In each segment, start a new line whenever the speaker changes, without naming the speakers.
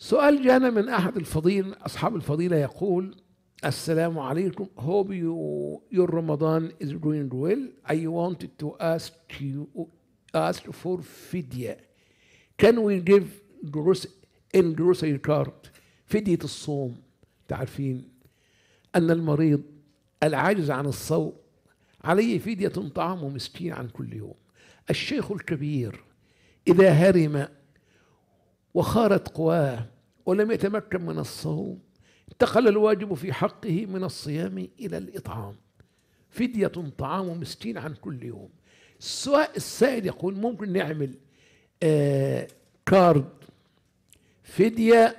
سؤال جانا من أحد الفضيل أصحاب الفضيلة يقول السلام عليكم hope you, your Ramadan is doing well I wanted to ask you ask for fidya can we give gross in grocery card فدية الصوم تعرفين أن المريض العاجز عن الصوم عليه فدية طعام مسكين عن كل يوم الشيخ الكبير إذا هرم وخارت قواه ولم يتمكن من الصوم انتقل الواجب في حقه من الصيام إلى الإطعام فدية طعام مسكين عن كل يوم سواء السائل يقول ممكن نعمل آه كارد فدية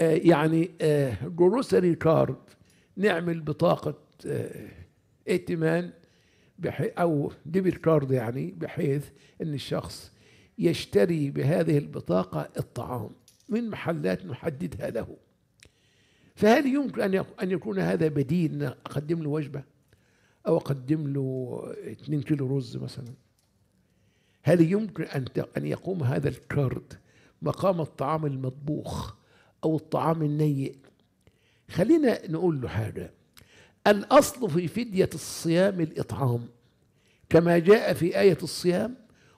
آه يعني آه جروسري كارد نعمل بطاقة آه او ديبت كارد يعني بحيث ان الشخص يشتري بهذه البطاقة الطعام من محلات نحددها له فهل يمكن أن يكون هذا بديل أن أقدم له وجبة أو أقدم له 2 كيلو رز مثلا هل يمكن أن أن يقوم هذا الكرد مقام الطعام المطبوخ أو الطعام النيء خلينا نقول له حاجة الأصل في فدية الصيام الإطعام كما جاء في آية الصيام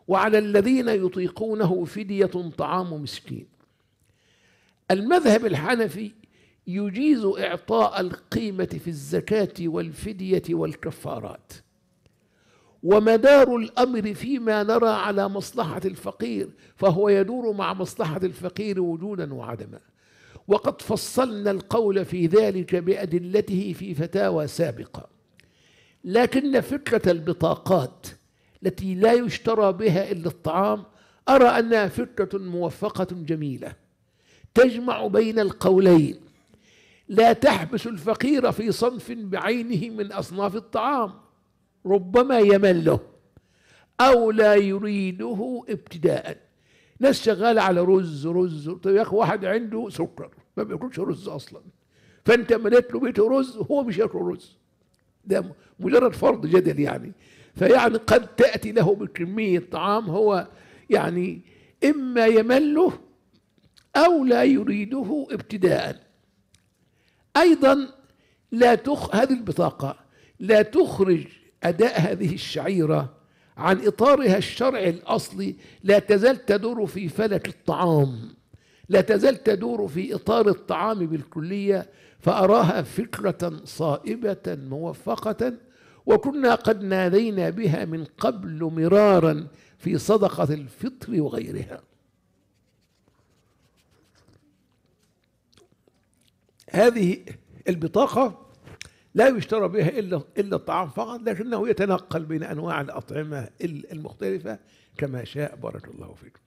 وعلى الذين يطيقونه فدية طعام مسكين المذهب الحنفي يجيز إعطاء القيمة في الزكاة والفدية والكفارات ومدار الأمر فيما نرى على مصلحة الفقير فهو يدور مع مصلحة الفقير وجودا وعدما وقد فصلنا القول في ذلك بأدلته في فتاوى سابقة لكن فكرة البطاقات التي لا يشترى بها إلا الطعام أرى أنها فكرة موفقة جميلة تجمع بين القولين لا تحبس الفقير في صنف بعينه من أصناف الطعام ربما يمله أو لا يريده ابتداء ناس شغالة على رز رز طيب يا أخي واحد عنده سكر ما بياكلش رز أصلا فأنت مليت له بيته رز وهو مش ياكل رز ده مجرد فرض جدل يعني فيعني قد تأتي له بكمية طعام هو يعني إما يمله أو لا يريده ابتداء أيضا لا تخ... هذه البطاقة لا تخرج أداء هذه الشعيرة عن إطارها الشرعي الأصلي لا تزال تدور في فلك الطعام لا تزال تدور في إطار الطعام بالكلية فأراها فكرة صائبة موفقة وكنا قد نادينا بها من قبل مرارا في صدقة الفطر وغيرها هذه البطاقة لا يشترى بها إلا إلا الطعام فقط لكنه يتنقل بين أنواع الأطعمة المختلفة كما شاء بارك الله فيكم